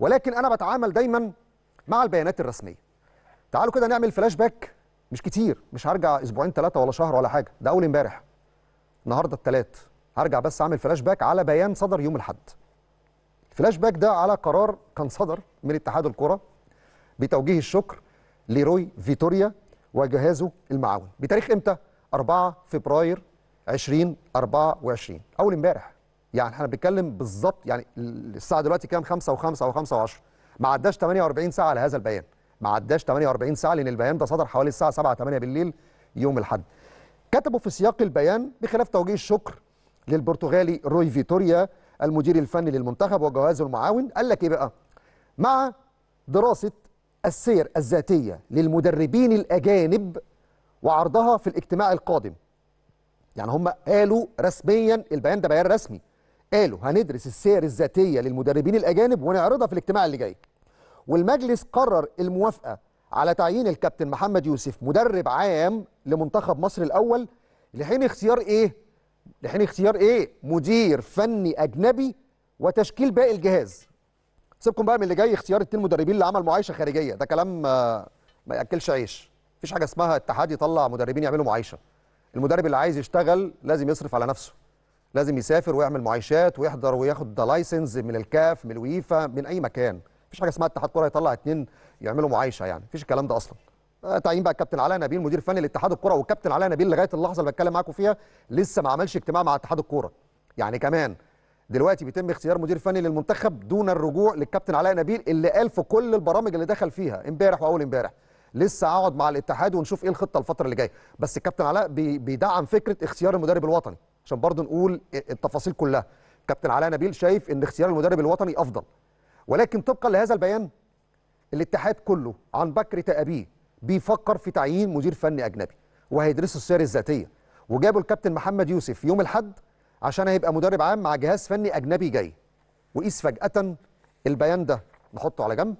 ولكن انا بتعامل دايما مع البيانات الرسميه تعالوا كده نعمل فلاش باك مش كتير مش هرجع اسبوعين ثلاثه ولا شهر ولا حاجه ده اول امبارح النهارده الثلاث هرجع بس اعمل فلاش باك على بيان صدر يوم الاحد الفلاش باك ده على قرار كان صدر من اتحاد الكره بتوجيه الشكر لروي فيتوريا وجهازه المعاون بتاريخ امتى 4 فبراير 2024 اول امبارح يعني احنا بنتكلم بالظبط يعني الساعه دلوقتي كام 5 و5 و5 و10 ما عداش 48 ساعه على هذا البيان ما عداش 48 ساعه لان البيان ده صدر حوالي الساعه 7 8 بالليل يوم الاحد كتبوا في سياق البيان بخلاف توجيه الشكر للبرتغالي روي فيتوريا المدير الفني للمنتخب وجوازه المعاون قال لك ايه بقى مع دراسه السير الذاتيه للمدربين الاجانب وعرضها في الاجتماع القادم يعني هم قالوا رسميا البيان ده بيان رسمي قالوا هندرس السير الذاتية للمدربين الأجانب ونعرضها في الاجتماع اللي جاي والمجلس قرر الموافقة على تعيين الكابتن محمد يوسف مدرب عام لمنتخب مصر الأول لحين اختيار إيه؟ لحين اختيار إيه؟ مدير فني أجنبي وتشكيل باقي الجهاز سيبكم بقى من اللي جاي اختيار اتنين مدربين اللي عمل معايشه خارجيه ده كلام ما ياكلش عيش مفيش حاجه اسمها اتحاد يطلع مدربين يعملوا معايشه المدرب اللي عايز يشتغل لازم يصرف على نفسه لازم يسافر ويعمل معايشات ويحضر وياخد لايسنز من الكاف من الويفا من اي مكان مفيش حاجه اسمها اتحاد كره يطلع اتنين يعملوا معايشه يعني مفيش الكلام ده اصلا آه، تعيين بقى الكابتن علاء نبيل مدير فني لاتحاد الكره والكابتن علاء نبيل لغايه اللحظه اللي بتكلم معاكم فيها لسه ما عملش اجتماع مع اتحاد الكوره يعني كمان دلوقتي بيتم اختيار مدير فني للمنتخب دون الرجوع للكابتن علاء نبيل اللي قال في كل البرامج اللي دخل فيها امبارح واول امبارح لسه هقعد مع الاتحاد ونشوف ايه الخطه الفتره اللي جايه بس الكابتن علاء بيدعم فكره اختيار المدرب الوطني عشان برضه نقول التفاصيل كلها كابتن علاء نبيل شايف ان اختيار المدرب الوطني افضل ولكن طبقا لهذا البيان الاتحاد كله عن بكر تأبيه بيفكر في تعيين مدير فني اجنبي وهيدرسوا السير الذاتيه وجابوا الكابتن محمد يوسف يوم الاحد عشان هيبقى مدرب عام مع جهاز فني اجنبي جاي وقيس فجاه البيان ده نحطه على جنب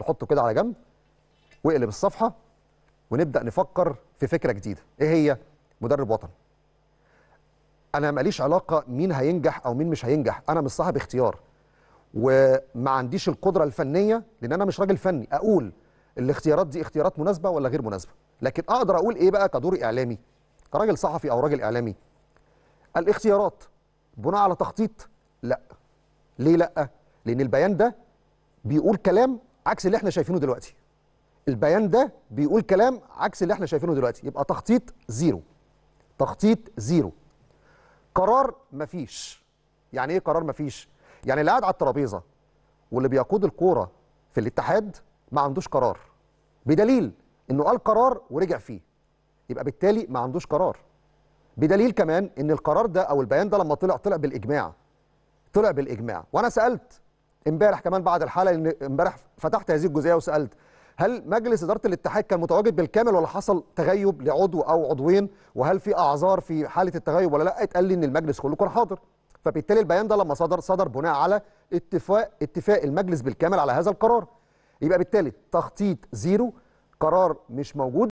نحطه كده على جنب واقلب الصفحه ونبدا نفكر في فكره جديده ايه هي مدرب وطني انا ماليش علاقه مين هينجح او مين مش هينجح انا مش صاحب اختيار وما عنديش القدره الفنيه لان انا مش راجل فني اقول الاختيارات دي اختيارات مناسبه ولا غير مناسبه لكن اقدر اقول ايه بقى كدور اعلامي كراجل صحفي او راجل اعلامي الاختيارات بناء على تخطيط لا ليه لا لان البيان ده بيقول كلام عكس اللي احنا شايفينه دلوقتي البيان ده بيقول كلام عكس اللي احنا شايفينه دلوقتي يبقى تخطيط زيرو تخطيط زيرو قرار مفيش يعني ايه قرار مفيش يعني اللي قاعد على الترابيزه واللي بيقود الكوره في الاتحاد ما عندوش قرار بدليل انه قال قرار ورجع فيه يبقى بالتالي ما عندوش قرار بدليل كمان ان القرار ده او البيان ده لما طلع طلع بالاجماع طلع بالاجماع وانا سالت امبارح كمان بعد الحلقه امبارح فتحت هذه الجزئيه وسالت هل مجلس اداره الاتحاد كان متواجد بالكامل ولا حصل تغيب لعضو او عضوين وهل في اعذار في حاله التغيب ولا لا اتقال لي ان المجلس كله كان حاضر فبالتالي البيان ده لما صدر صدر بناء على اتفاق اتفاق المجلس بالكامل على هذا القرار يبقى بالتالي تخطيط زيرو قرار مش موجود